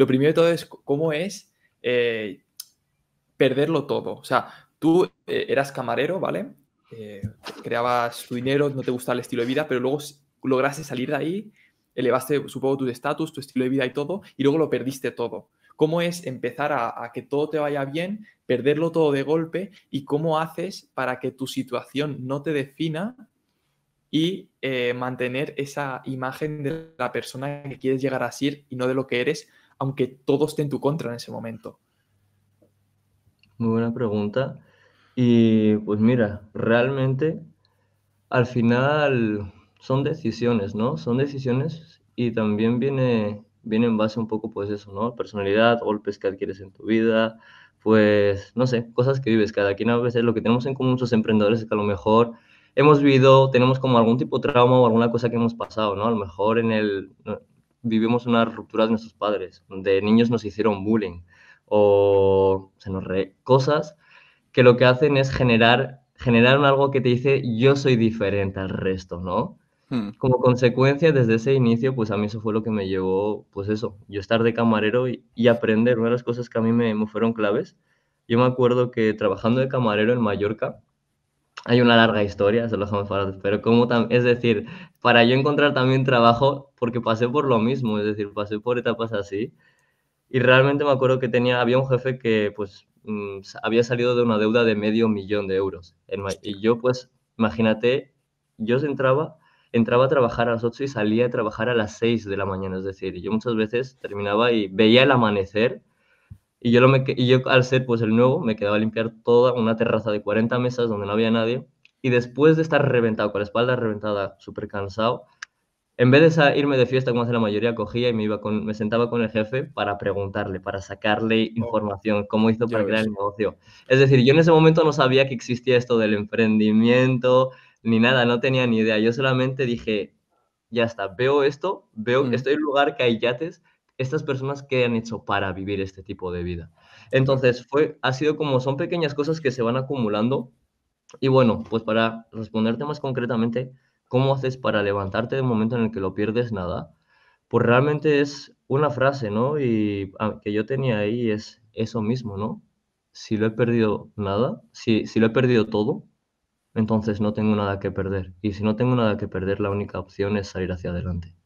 Lo primero de todo es cómo es eh, perderlo todo. O sea, tú eh, eras camarero, ¿vale? Eh, creabas tu dinero, no te gustaba el estilo de vida, pero luego lograste salir de ahí, elevaste, supongo, tu estatus, tu estilo de vida y todo, y luego lo perdiste todo. ¿Cómo es empezar a, que todo te vaya bien, perderlo todo de golpe y cómo haces para que tu situación no te defina y mantener esa imagen de la persona que quieres llegar a ser y no de lo que eres aunque todo esté en tu contra en ese momento? Muy buena pregunta. Y pues mira, realmente al final son decisiones, ¿no? Son decisiones y también viene, viene en base un poco pues eso, ¿no? Personalidad, golpes que adquieres en tu vida, pues no sé, cosas que vives. Cada quien a veces lo que tenemos en común los emprendedores es que a lo mejor hemos vivido, tenemos como algún tipo de trauma o alguna cosa que hemos pasado, ¿no? A lo mejor en el, vivimos una ruptura de nuestros padres, donde niños nos hicieron bullying o se nos re, cosas que lo que hacen es generar, generar algo que te dice yo soy diferente al resto, ¿no? Hmm. Como consecuencia, desde ese inicio, pues a mí eso fue lo que me llevó, pues eso, yo estar de camarero y, aprender. Una de las cosas que a mí me, fueron claves, yo me acuerdo que trabajando de camarero en Mallorca, hay una larga historia, se lo dejamos para pero como es decir, para yo encontrar también trabajo porque pasé por lo mismo, es decir, pasé por etapas así. Y realmente me acuerdo que tenía, había un jefe que pues mm, había salido de una deuda de medio millón de euros. y yo pues, imagínate, yo entraba, entraba a trabajar a las 8 y salía a trabajar a las 6 de la mañana. Es decir, yo muchas veces terminaba y veía el amanecer. Y yo, lo me, y yo al ser pues el nuevo me quedaba a limpiar toda una terraza de 40 mesas donde no había nadie. Y después de estar reventado, con la espalda reventada, súper cansado, en vez de irme de fiesta, como hace la mayoría, cogía y me, sentaba con el jefe para preguntarle, para sacarle oh. información, cómo hizo para crear el negocio. Es decir, yo en ese momento no sabía que existía esto del emprendimiento ni nada, no tenía ni idea. Yo solamente dije, ya está, veo esto, veo, que mm. estoy en un lugar que hay yates, estas personas que han hecho para vivir este tipo de vida. Entonces, fue, ha sido como, son pequeñas cosas que se van acumulando. Y bueno, pues para responderte más concretamente, ¿Cómo haces para levantarte de un momento en el que lo pierdes nada? Pues realmente es una frase, ¿no? Y ah, que yo tenía ahí es eso mismo, ¿no? Si lo he perdido nada, si, si lo he perdido todo, entonces no tengo nada que perder. Y si no tengo nada que perder, la única opción es salir hacia adelante.